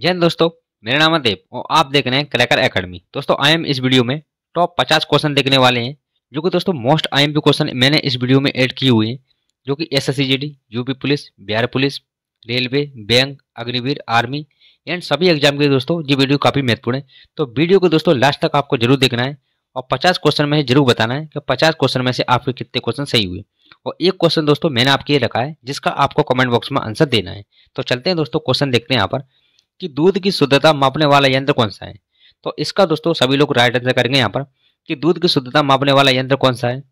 जैन दोस्तों मेरा नाम है देव और आप देख रहे हैं क्रैकर एकेडमी दोस्तों आई एम इस वीडियो में टॉप पचास क्वेश्चन देखने वाले हैं जो कि दोस्तों मोस्ट आई एम क्वेश्चन मैंने इस वीडियो में ऐड किए हुए हैं जो कि S S C G D UP police Bihar police railway bank Agniveer army and सभी एग्जाम के दोस्तों ये वीडियो काफ़ी महत्वपूर्ण है तो वीडियो को दोस्तों लास्ट तक आपको जरूर देखना है और पचास क्वेश्चन में जरूर बताना है कि पचास क्वेश्चन में से आपके कितने क्वेश्चन सही हुए और एक क्वेश्चन दोस्तों मैंने आपके लिए रखा है जिसका आपको कमेंट बॉक्स में आंसर देना है तो चलते हैं दोस्तों क्वेश्चन देखते हैं यहाँ पर कि दूध की शुद्धता मापने वाला यंत्र कौन सा है तो इसका दोस्तों सभी लोग राइट आंसर करेंगे यहाँ पर कि दूध की शुद्धता मापने वाला यंत्र कौन सा है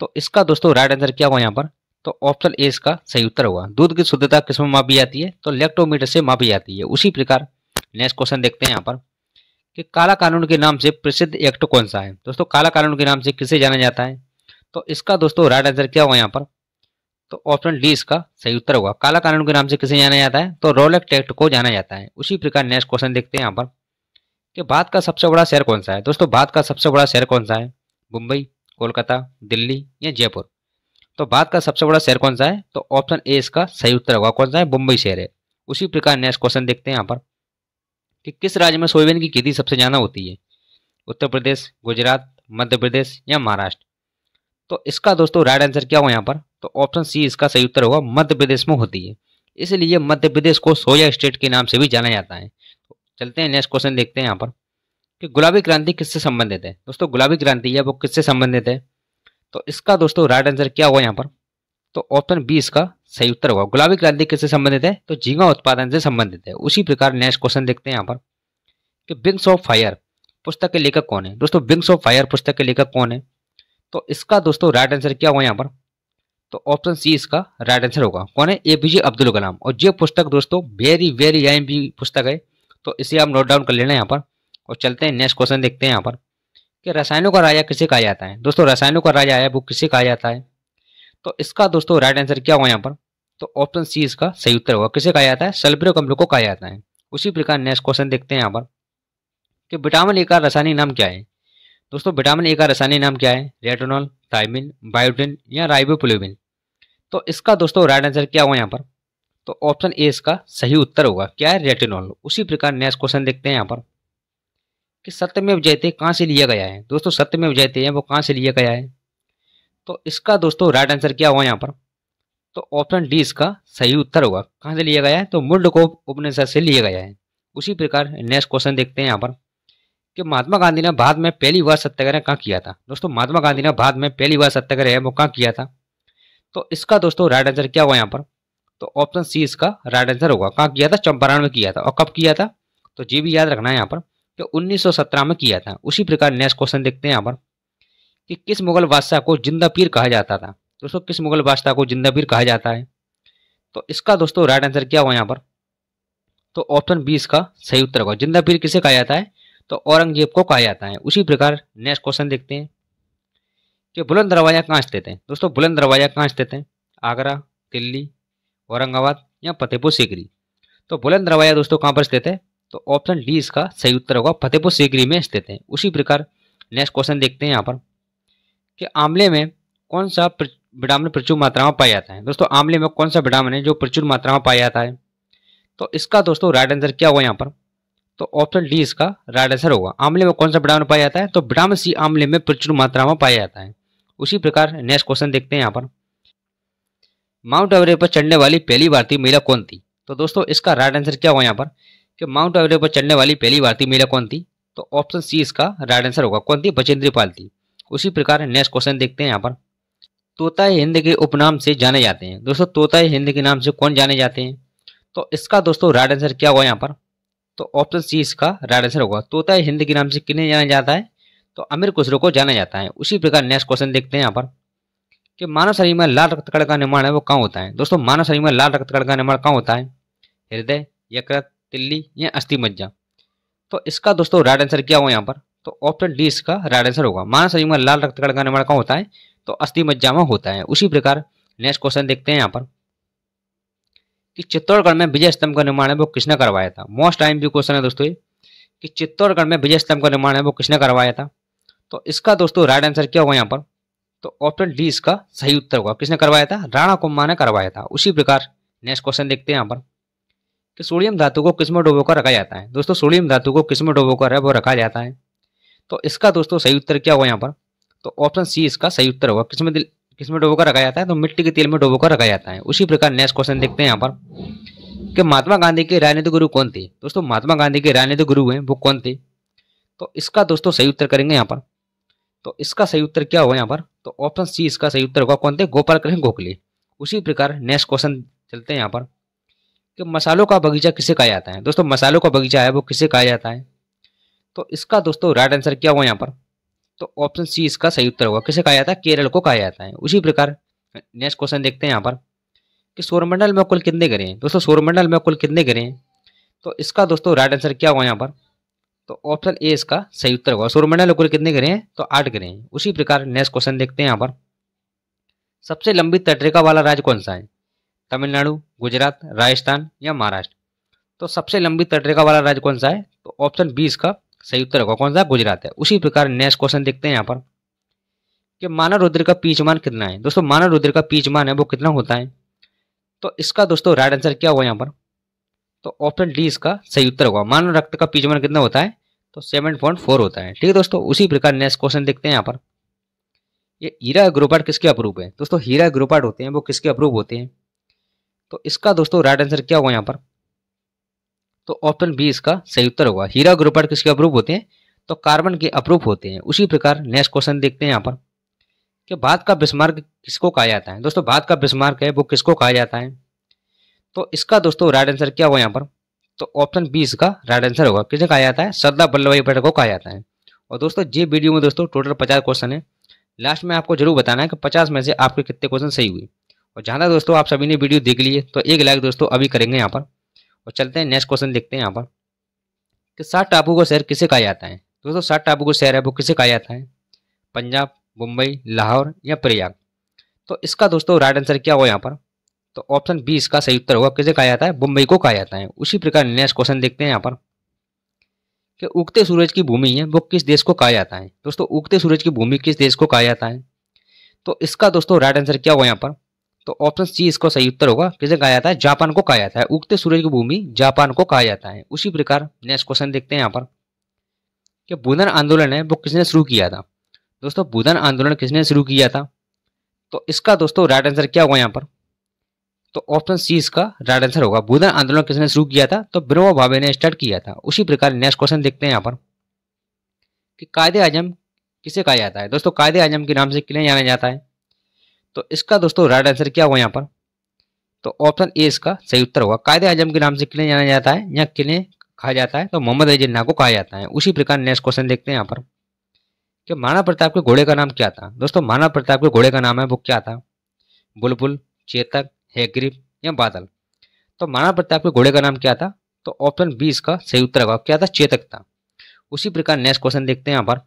तो इसका दोस्तों राइट आंसर क्या हुआ यहाँ पर तो ऑप्शन ए इसका सही उत्तर हुआ दूध की शुद्धता किस में मापी जाती है तो लेक्ट्रोमीटर से मापी जाती है उसी प्रकार नेक्स्ट क्वेश्चन देखते हैं यहाँ पर कि काला कानून के नाम से प्रसिद्ध एक्ट कौन सा है दोस्तों काला कानून के नाम से किसे जाना जाता है तो इसका दोस्तों राइट आंसर क्या हुआ यहाँ पर तो ऑप्शन डी इसका सही उत्तर होगा काला कानून के नाम से किसे जाना जाता है तो रोलेक टेक्ट को जाना जाता है उसी प्रकार नेक्स्ट क्वेश्चन देखते हैं यहाँ पर कि भारत का सबसे बड़ा शहर कौन सा है दोस्तों भारत का सबसे बड़ा शहर कौन सा है मुंबई कोलकाता दिल्ली या जयपुर तो भारत का सबसे बड़ा शहर कौन सा है तो ऑप्शन ए इसका सही उत्तर होगा कौन सा है मुंबई शहर है उसी प्रकार नेक्स्ट क्वेश्चन देखते हैं यहाँ पर कि किस राज्य में सोयाबीन की खेती सबसे ज़्यादा होती है उत्तर प्रदेश गुजरात मध्य प्रदेश या महाराष्ट्र तो इसका दोस्तों राइट आंसर क्या हुआ यहाँ पर तो ऑप्शन सी इसका सही उत्तर होगा मध्य प्रदेश में होती है इसलिए मध्य प्रदेश को सोया स्टेट के नाम से भी जाना जाता है चलते हैं नेक्स्ट क्वेश्चन देखते हैं यहाँ पर कि गुलाबी क्रांति किससे संबंधित है दोस्तों गुलाबी क्रांति है वो किससे संबंधित है तो इसका दोस्तों राइट आंसर क्या हुआ यहाँ पर तो ऑप्शन बी इसका सही उत्तर होगा गुलाबी क्रांति किससे संबंधित है तो झींगा उत्पादन से संबंधित है उसी प्रकार नेक्स्ट क्वेश्चन देखते हैं यहाँ पर कि विंग्स ऑफ फायर पुस्तक के लेखक कौन है दोस्तों विंग्स ऑफ फायर पुस्तक के लेखक कौन है तो इसका दोस्तों राइट आंसर क्या हुआ यहाँ पर तो ऑप्शन सी इसका राइट आंसर होगा कौन है एपीजे अब्दुल कलाम और ये पुस्तक दोस्तों वेरी वेरी एम पुस्तक है तो इसे आप नोट डाउन कर लेना यहाँ पर और चलते हैं नेक्स्ट क्वेश्चन देखते हैं यहाँ पर कि रसायनों का राजा किसे कहा जाता है दोस्तों रसायनों का राजा है वो किसे कहा जाता है तो इसका दोस्तों राइट आंसर क्या हुआ यहाँ पर तो ऑप्शन सी इसका सही उत्तर होगा किसे कहा जाता है सल्फ्यूरिक अम्ल को कहा जाता है उसी प्रकार नेक्स्ट क्वेश्चन देखते हैं यहाँ पर कि विटामिन ए का रासायनिक नाम क्या है दोस्तों विटामिन ए का रासायनिक नाम क्या है रेटोनॉल थाइमिन बायोटिन या राइबोप्लोबिन तो इसका दोस्तों राइट आंसर क्या हुआ यहाँ पर तो ऑप्शन ए इसका सही उत्तर होगा क्या है रेटिनॉल उसी प्रकार नेक्स्ट क्वेश्चन देखते हैं यहाँ पर कि सत्यमेव जयते कहाँ से लिया गया है दोस्तों सत्यमेव जयते हैं वो कहाँ से लिया गया है तो इसका दोस्तों राइट आंसर क्या हुआ यहाँ पर तो ऑप्शन डी इसका सही उत्तर होगा कहाँ से लिया गया है तो मुंडकोप उपनिषद से लिया गया है उसी प्रकार नेक्स्ट क्वेश्चन देखते हैं यहाँ पर कि महात्मा गांधी ने भारत में पहली बार सत्याग्रह कहाँ किया था दोस्तों महात्मा गांधी ने भारत में पहली बार सत्याग्रह है वो कहाँ किया था तो इसका दोस्तों राइट आंसर क्या हुआ यहाँ पर तो ऑप्शन सी इसका राइट आंसर होगा कहाँ किया था चंपारण में किया था और कब किया था तो ये भी याद रखना है यहाँ पर कि 1917 में किया था उसी प्रकार नेक्स्ट क्वेश्चन देखते हैं यहाँ पर कि किस मुगल बादशाह को जिंदा पीर कहा जाता था दोस्तों किस मुगल बादशाह को जिंदा पीर कहा जाता है तो इसका दोस्तों राइट आंसर क्या हुआ यहाँ पर तो ऑप्शन बी इसका सही उत्तर होगा जिंदा पीर किसे कहा जाता है तो औरंगजेब को कहा जाता है उसी प्रकार नेक्स्ट क्वेश्चन देखते हैं जो बुलंद दरवाज़ा कहाँ स्थित है दोस्तों बुलंद दरवाज़ा कहाँ स्थित है आगरा दिल्ली औरंगाबाद या फतेहपुर सीकरी तो बुलंद दरवाज़ा दोस्तों कहाँ पर स्थित है तो ऑप्शन डी इसका सही उत्तर होगा फतेहपुर सीकरी में स्थित है उसी प्रकार नेक्स्ट क्वेश्चन देखते हैं यहाँ पर कि आंवले में कौन सा विटामिन प्रचुर मात्रा में पाया जाता है दोस्तों आंवले में कौन सा विटामिन है जो प्रचुर मात्रा में पाया जाता है तो इसका दोस्तों राइट आंसर क्या हुआ यहाँ पर तो ऑप्शन डी इसका राइट आंसर होगा आंवले में कौन सा विटामिन पाया जाता है तो विटामिन सी आंवले में प्रचुर मात्रा में पाया जाता है उसी प्रकार नेक्स्ट क्वेश्चन देखते हैं यहाँ पर माउंट एवरेस्ट पर चढ़ने वाली पहली भारतीय महिला कौन थी तो दोस्तों इसका राइट आंसर क्या हुआ यहाँ पर कि माउंट एवरेस्ट पर चढ़ने वाली पहली भारतीय महिला कौन थी तो ऑप्शन सी इसका राइट आंसर होगा कौन थी बचेंद्री पाल थी उसी प्रकार नेक्स्ट क्वेश्चन देखते हैं यहाँ पर तोता हिंद के उपनाम से जाने जाते हैं दोस्तों तोता हिंद के नाम से कौन जाने जाते हैं तो इसका दोस्तों राइट आंसर क्या हुआ यहाँ पर तो ऑप्शन सी इसका राइट आंसर होगा तोता हिंद के नाम से किन्हें जाना जाता है तो अमीर खुसरो को जाना जाता है उसी प्रकार नेक्स्ट क्वेश्चन देखते हैं यहाँ पर कि मानव शरीर में लाल रक्त कण का निर्माण है वो कहाँ होता है दोस्तों मानव शरीर में लाल रक्त कण का निर्माण कहाँ होता है हृदय यकृत तिल्ली या अस्थि मज्जा तो इसका दोस्तों राइट आंसर क्या हुआ यहाँ पर तो ऑप्शन डी इसका राइट आंसर होगा मानव शरीर में लाल रक्त कण का निर्माण कहाँ होता है तो अस्थि मज्जा में होता है उसी प्रकार नेक्स्ट क्वेश्चन देखते हैं यहाँ पर कि चित्तौड़गढ़ में विजय स्तंभ का निर्माण है वो किसने करवाया था मोस्ट टाइम भी क्वेश्चन है दोस्तों कि चित्तौड़गढ़ में विजय स्तंभ का निर्माण है वो किसने करवाया था तो इसका दोस्तों राइट आंसर क्या होगा यहाँ पर तो ऑप्शन डी इसका सही उत्तर होगा किसने करवाया था राणा कुम्मा ने करवाया था उसी प्रकार नेक्स्ट क्वेश्चन देखते हैं यहाँ पर कि सोडियम धातु को किसमें डोबो कर रखा जाता है दोस्तों सोडियम धातु को किसमें डोबो कर है वो रखा जाता है तो इसका दोस्तों सही उत्तर क्या होगा यहाँ पर तो ऑप्शन सी इसका सही उत्तर होगा किसमें किसमें का रखा जाता है तो मिट्टी के तेल में कर रखा जाता है उसी प्रकार नेक्स्ट क्वेश्चन देखते हैं यहाँ पर कि महात्मा गांधी के राजनीतिक गुरु कौन थे दोस्तों महात्मा गांधी के राजनीतिक गुरु हैं वो कौन थे तो इसका दोस्तों सही उत्तर करेंगे यहाँ पर तो इसका सही उत्तर क्या होगा यहाँ पर तो ऑप्शन सी इसका सही उत्तर होगा कौन थे गोपाल कृष्ण गोखले उसी प्रकार नेक्स्ट क्वेश्चन चलते हैं यहाँ पर कि मसालों का बगीचा किसे कहा जाता है दोस्तों मसालों का बगीचा है वो किसे कहा जाता है तो इसका दोस्तों राइट आंसर क्या हुआ यहाँ पर तो ऑप्शन सी इसका सही उत्तर होगा किसे कहा जाता है केरल को कहा जाता है उसी प्रकार नेक्स्ट क्वेश्चन देखते हैं यहाँ पर कि सौरमंडल में कुल कितने ग्रह हैं दोस्तों सौरमंडल में कुल कितने ग्रह हैं तो इसका दोस्तों राइट आंसर क्या हुआ यहाँ पर तो ऑप्शन ए इसका सही उत्तर होगा सूर्यमंडल कुल कितने ग्रह हैं तो आठ ग्रह हैं उसी प्रकार नेक्स्ट क्वेश्चन देखते हैं यहाँ पर सबसे लंबी तटरेखा वाला राज्य कौन सा है तमिलनाडु गुजरात राजस्थान या महाराष्ट्र तो सबसे लंबी तटरेखा वाला राज्य कौन सा है तो ऑप्शन बी इसका सही उत्तर होगा कौन सा गुजरात है उसी प्रकार नेक्स्ट क्वेश्चन देखते हैं यहाँ पर कि मानव रुद्र का पीचमान कितना है दोस्तों मानव रुद्र का पीचमान है वो कितना होता है तो इसका दोस्तों राइट आंसर क्या हुआ यहाँ पर तो ऑप्शन डी इसका सही उत्तर होगा मानव रक्त का पीजमन कितना होता है तो सेवन पॉइंट फोर होता है ठीक है दोस्तों उसी प्रकार नेक्स्ट क्वेश्चन देखते हैं यहाँ पर ये हीरा ग्रोपाट किसके अप्रूव है दोस्तों हीरा ग्रोपाट होते हैं वो किसके अप्रूव होते हैं तो इसका दोस्तों राइट आंसर क्या होगा यहाँ पर तो ऑप्शन बी इसका सही उत्तर होगा हीरा ग्रोपाट किसके अप्रूव होते हैं तो कार्बन के अप्रूव होते हैं उसी प्रकार नेक्स्ट क्वेश्चन देखते हैं यहाँ पर कि भात का बिस्मार्क किसको कहा जाता है दोस्तों भात का बिस्मार्क है वो किसको कहा जाता है तो इसका दोस्तों राइट आंसर क्या होगा यहाँ पर तो ऑप्शन बी इसका राइट आंसर होगा किसे कहा जाता है सरदार वल्लभ भाई पटेल को कहा जाता है और दोस्तों ये वीडियो में दोस्तों टोटल पचास क्वेश्चन है लास्ट में आपको जरूर बताना है कि पचास में से आपके कितने क्वेश्चन सही हुए और जहाँ दोस्तों आप सभी ने वीडियो देख लिए तो एक लाइक दोस्तों अभी करेंगे यहाँ पर और चलते हैं नेक्स्ट क्वेश्चन देखते हैं यहाँ पर कि सात टापू का शहर किसे कहा जाता है दोस्तों सात टापू का शहर है वो किसे कहा जाता है पंजाब मुंबई लाहौर या प्रयाग तो इसका दोस्तों राइट आंसर क्या हुआ यहाँ पर तो ऑप्शन बी इसका सही उत्तर होगा किसे कहा जाता है बुम्बई को कहा जाता है उसी प्रकार नेक्स्ट क्वेश्चन देखते हैं यहाँ पर कि उगते सूरज की भूमि है वो किस देश को कहा जाता है दोस्तों उगते सूरज की भूमि किस देश को कहा जाता है तो इसका दोस्तों राइट आंसर क्या होगा यहाँ पर तो ऑप्शन सी इसका सही उत्तर होगा किसे कहा जाता है जापान को कहा जाता है उगते सूरज की भूमि जापान को कहा जाता है उसी प्रकार नेक्स्ट क्वेश्चन देखते हैं यहाँ पर कि बुधन आंदोलन है वो किसने शुरू किया था दोस्तों बुधन आंदोलन किसने शुरू किया था तो इसका दोस्तों राइट आंसर क्या होगा यहाँ पर तो ऑप्शन सी इसका राइट आंसर होगा बुधन आंदोलन किसने शुरू किया था तो ब्रह्म भावे ने स्टार्ट किया था उसी प्रकार नेक्स्ट क्वेश्चन देखते हैं यहाँ पर कि कायदे आजम किसे कहा जाता है दोस्तों कायदे आजम के नाम से किले जाना जाता है तो इसका दोस्तों राइट आंसर क्या हुआ यहाँ पर तो ऑप्शन ए इसका सही उत्तर होगा कायदे आजम के नाम से किले जाना जाता है या किले कहा जाता है तो मोहम्मद अली को कहा जाता है उसी प्रकार नेक्स्ट क्वेश्चन देखते हैं यहाँ पर कि माना प्रताप के घोड़े का नाम क्या था दोस्तों माना प्रताप के घोड़े का नाम है वो क्या था बुलबुल चेतक हैग्रीब या बादल तो मानव प्रताप के घोड़े का नाम क्या था तो ऑप्शन बी इसका सही उत्तर होगा क्या था चेतक था उसी प्रकार नेक्स्ट क्वेश्चन देखते हैं यहाँ पर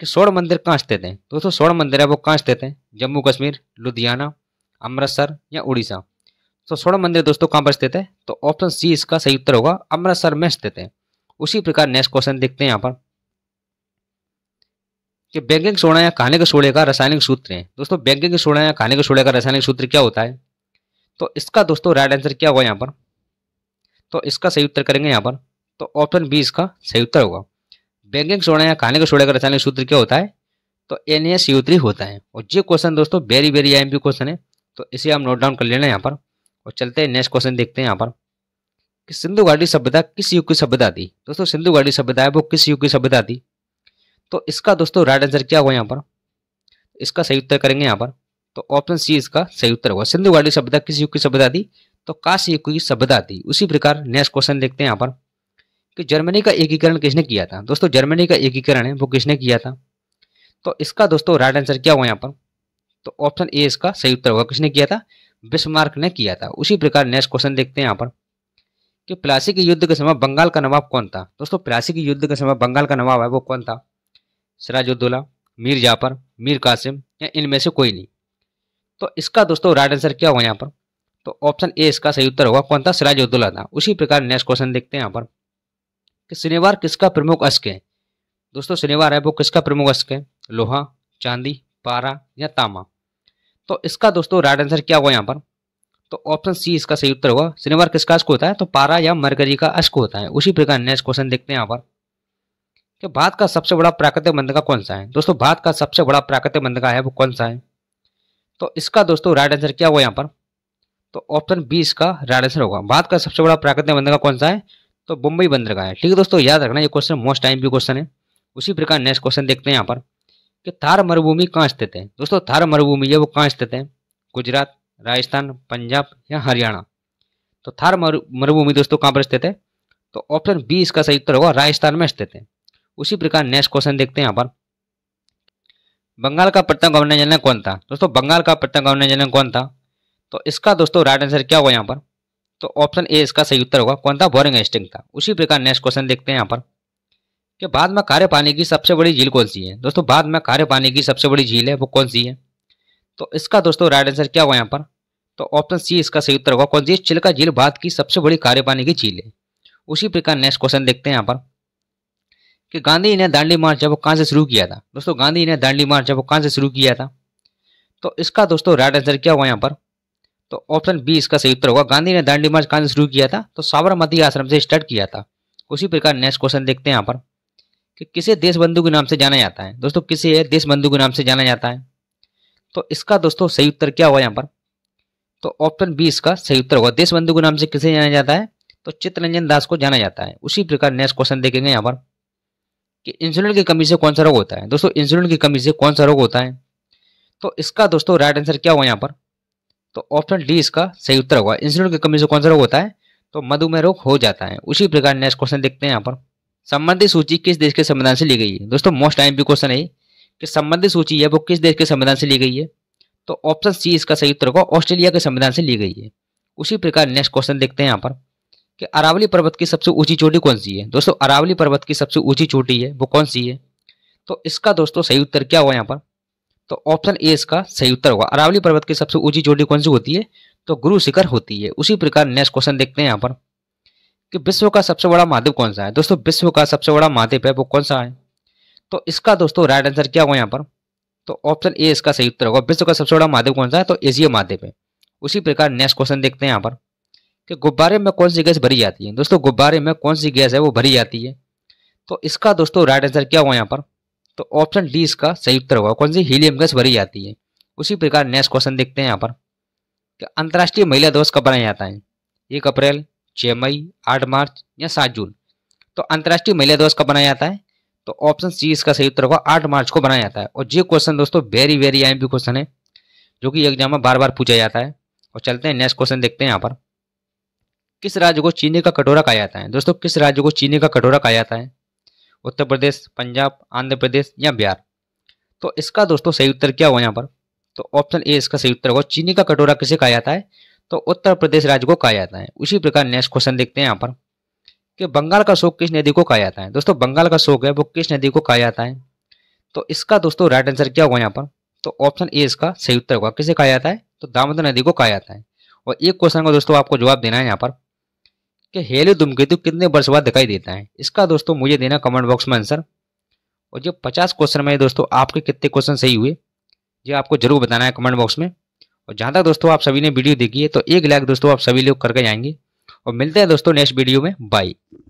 कि स्वर्ण मंदिर कहाँ स्थित है दोस्तों स्वर्ण मंदिर है वो कहाँ स्थित है जम्मू कश्मीर लुधियाना अमृतसर या उड़ीसा तो स्वर्ण मंदिर दोस्तों कहाँ पर स्थित है तो ऑप्शन सी इसका सही उत्तर होगा अमृतसर में स्थित है उसी प्रकार नेक्स्ट क्वेश्चन देखते हैं यहाँ पर कि बैंकिंग सोना या खाने के सोडे का रासायनिक सूत्र है दोस्तों बैंकिंग सोना या खाने के सोडे का रासायनिक सूत्र क्या होता है तो इसका दोस्तों राइट आंसर क्या होगा यहाँ पर तो इसका सही उत्तर करेंगे यहाँ पर तो ऑप्शन बी इसका सही उत्तर होगा बैंकिंग सोडा या खाने का सोडा का रासायनिक सूत्र क्या होता है तो एन एस थ्री होता है और ये क्वेश्चन दोस्तों वेरी वेरी आई क्वेश्चन है तो इसे हम नोट डाउन कर लेना यहाँ पर और चलते हैं नेक्स्ट क्वेश्चन देखते हैं यहाँ पर कि सिंधु घाटी सभ्यता किस युग की सभ्यता थी दोस्तों सिंधु घाटी सभ्यता है वो किस युग की सभ्यता थी तो इसका दोस्तों राइट आंसर क्या हुआ यहाँ पर इसका सही उत्तर करेंगे यहाँ पर तो ऑप्शन सी इसका सही उत्तर होगा सिंधु घाटी सभ्यता किस युग की सभ्यता थी तो काशी युग की सभ्यता थी उसी प्रकार नेक्स्ट क्वेश्चन देखते हैं यहाँ पर कि जर्मनी का एकीकरण किसने किया था दोस्तों जर्मनी का एकीकरण है वो किसने किया था तो इसका दोस्तों राइट आंसर क्या हुआ यहाँ पर तो ऑप्शन ए इसका सही उत्तर होगा किसने किया था बिस्मार्क ने किया था उसी प्रकार नेक्स्ट क्वेश्चन देखते हैं यहाँ पर कि प्लासी के युद्ध के समय बंगाल का नवाब कौन था दोस्तों प्लासी के युद्ध के समय बंगाल का नवाब है वो कौन था सिराजुद्दौला मीर जाफर मीर कासिम या इनमें से कोई नहीं तो इसका दोस्तों राइट आंसर क्या होगा यहाँ पर तो ऑप्शन ए इसका सही उत्तर होगा कौन था सिराज उद्दुल्ला था उसी प्रकार नेक्स्ट क्वेश्चन देखते हैं यहाँ पर कि शनिवार किसका प्रमुख अश्क है दोस्तों शनिवार है वो किसका प्रमुख अश्क है लोहा चांदी पारा या तामा तो इसका दोस्तों राइट आंसर क्या हुआ यहाँ पर तो ऑप्शन सी इसका सही उत्तर होगा शनिवार किसका अश्क होता है तो पारा या मरकरी का अश्क होता है उसी प्रकार नेक्स्ट क्वेश्चन देखते हैं यहाँ पर कि भारत का सबसे बड़ा प्राकृतिक मंदगा कौन सा है दोस्तों भारत का सबसे बड़ा प्राकृतिक मंदगा है वो कौन सा है तो इसका दोस्तों राइट आंसर क्या हुआ यहाँ पर तो ऑप्शन बी इसका राइट आंसर होगा भारत का सबसे बड़ा प्राकृतिक बंदर का कौन सा है तो मुंबई का है ठीक है दोस्तों याद रखना ये क्वेश्चन मोस्ट टाइम भी क्वेश्चन है उसी प्रकार नेक्स्ट क्वेश्चन देखते हैं यहाँ पर कि थार मरुभूमि कहाँ स्थित है दोस्तों थार मरुभूमि है वो कहाँ स्थित है गुजरात राजस्थान पंजाब या हरियाणा तो थार मरुभूमि दोस्तों कहाँ पर स्थित है तो ऑप्शन बी इसका सही उत्तर होगा राजस्थान में स्थित है उसी प्रकार नेक्स्ट क्वेश्चन देखते हैं यहाँ पर बंगाल का प्रथम गवर्नर जनरल कौन था दोस्तों बंगाल का प्रथम गवर्नर जनरल कौन था तो इसका दोस्तों राइट आंसर क्या होगा यहाँ पर तो ऑप्शन ए इसका सही उत्तर होगा कौन था बोरिंग एस्टिंग था उसी प्रकार नेक्स्ट क्वेश्चन देखते हैं यहाँ पर कि बाद में खारे पानी की सबसे बड़ी झील कौन सी है दोस्तों बाद में खारे पानी की सबसे बड़ी झील है वो कौन सी है तो इसका दोस्तों राइट आंसर क्या होगा यहाँ पर तो ऑप्शन सी इसका सही उत्तर होगा कौन सी चिल्का झील भारत की सबसे बड़ी खारे पानी की झील है उसी प्रकार नेक्स्ट क्वेश्चन देखते हैं यहाँ पर कि गांधी ने दांडी मार्च जब वो कहाँ से शुरू किया था दोस्तों गांधी ने दांडी मार्च जब वो कहाँ से शुरू किया था तो इसका दोस्तों राइट आंसर क्या हुआ यहाँ पर तो ऑप्शन बी इसका सही उत्तर होगा गांधी ने दांडी मार्च कहाँ से शुरू किया था तो साबरमती आश्रम से स्टार्ट किया था उसी प्रकार नेक्स्ट क्वेश्चन देखते हैं यहाँ पर कि किसे बंधु के नाम से जाना जाता है दोस्तों किसे देश बंधु के नाम से जाना जाता है तो इसका दोस्तों सही उत्तर क्या हुआ यहाँ पर तो ऑप्शन बी इसका सही उत्तर होगा बंधु के नाम से किसे जाना जाता है तो चित्ररंजन दास को जाना जाता है उसी प्रकार नेक्स्ट क्वेश्चन देखेंगे यहाँ पर कि इंसुलिन की कमी से कौन सा रोग होता है दोस्तों इंसुलिन की कमी से कौन सा रोग होता है तो इसका दोस्तों राइट आंसर क्या हुआ यहाँ पर तो ऑप्शन डी इसका सही उत्तर होगा इंसुलिन की कमी से कौन सा रोग होता है तो मधुमेह रोग हो जाता है उसी प्रकार नेक्स्ट क्वेश्चन देखते हैं यहाँ पर संबंधित सूची किस देश के संविधान से ली गई है दोस्तों मोस्ट टाइम भी क्वेश्चन है कि संबंधित सूची है वो किस देश के संविधान से ली गई है तो ऑप्शन सी इसका सही उत्तर होगा ऑस्ट्रेलिया के संविधान से ली गई है उसी प्रकार नेक्स्ट क्वेश्चन देखते हैं यहाँ पर कि अरावली पर्वत की सबसे ऊंची चोटी कौन सी है दोस्तों अरावली पर्वत की सबसे ऊंची चोटी है वो कौन सी है तो इसका दोस्तों सही उत्तर क्या हुआ यहाँ पर तो ऑप्शन ए इसका सही उत्तर होगा अरावली पर्वत की सबसे ऊंची चोटी कौन सी होती है तो गुरु शिखर होती है उसी प्रकार नेक्स्ट क्वेश्चन देखते हैं यहाँ पर कि विश्व का सबसे बड़ा महादेव कौन सा है दोस्तों विश्व का सबसे बड़ा महादेव है वो कौन सा है तो इसका दोस्तों राइट आंसर क्या हुआ यहाँ पर तो ऑप्शन ए इसका सही उत्तर होगा विश्व का सबसे बड़ा महादेव कौन सा है तो एशिया महादेव है उसी प्रकार नेक्स्ट क्वेश्चन देखते हैं यहाँ पर कि गुब्बारे में कौन सी गैस भरी जाती है दोस्तों गुब्बारे में कौन सी गैस है वो भरी जाती है तो इसका दोस्तों राइट आंसर क्या हुआ यहाँ पर तो ऑप्शन डी इसका सही उत्तर होगा कौन सी हीलियम गैस भरी जाती है उसी प्रकार नेक्स्ट क्वेश्चन देखते हैं यहाँ पर अंतर्राष्ट्रीय महिला दिवस कब मनाया जाता है एक अप्रैल छः मई आठ मार्च या सात जून तो अंतर्राष्ट्रीय महिला दिवस कब मनाया जाता है तो ऑप्शन सी इसका सही उत्तर होगा आठ मार्च को बनाया जाता है और ये क्वेश्चन दोस्तों वेरी वेरी आई क्वेश्चन है जो कि एग्जाम में बार बार पूछा जाता है और चलते हैं नेक्स्ट क्वेश्चन देखते हैं यहाँ पर किस राज्य को चीनी का कटोरा कहा जाता है दोस्तों किस राज्य को चीनी का कटोरा कहा जाता है उत्तर प्रदेश पंजाब आंध्र प्रदेश या बिहार तो इसका दोस्तों सही उत्तर क्या हुआ यहाँ पर तो ऑप्शन ए इसका सही उत्तर होगा चीनी का कटोरा किसे कहा जाता है तो उत्तर प्रदेश राज्य को कहा जाता है उसी प्रकार नेक्स्ट क्वेश्चन देखते हैं यहाँ पर कि बंगाल का शोक किस नदी को कहा जाता है दोस्तों बंगाल का शोक है वो किस नदी को कहा जाता है तो इसका दोस्तों राइट आंसर क्या होगा यहाँ पर तो ऑप्शन ए इसका सही उत्तर होगा किसे कहा जाता है तो दामोदर नदी को कहा जाता है और एक क्वेश्चन का दोस्तों आपको जवाब देना है यहाँ पर कि हेलो धूमकेतु कितने वर्ष बाद दिखाई देता है इसका दोस्तों मुझे देना कमेंट बॉक्स में आंसर और जो पचास क्वेश्चन में दोस्तों आपके कितने क्वेश्चन सही हुए ये आपको जरूर बताना है कमेंट बॉक्स में और जहाँ तक दोस्तों आप सभी ने वीडियो देखी है तो एक लाख दोस्तों आप सभी लोग करके जाएंगे और मिलते हैं दोस्तों नेक्स्ट वीडियो में बाय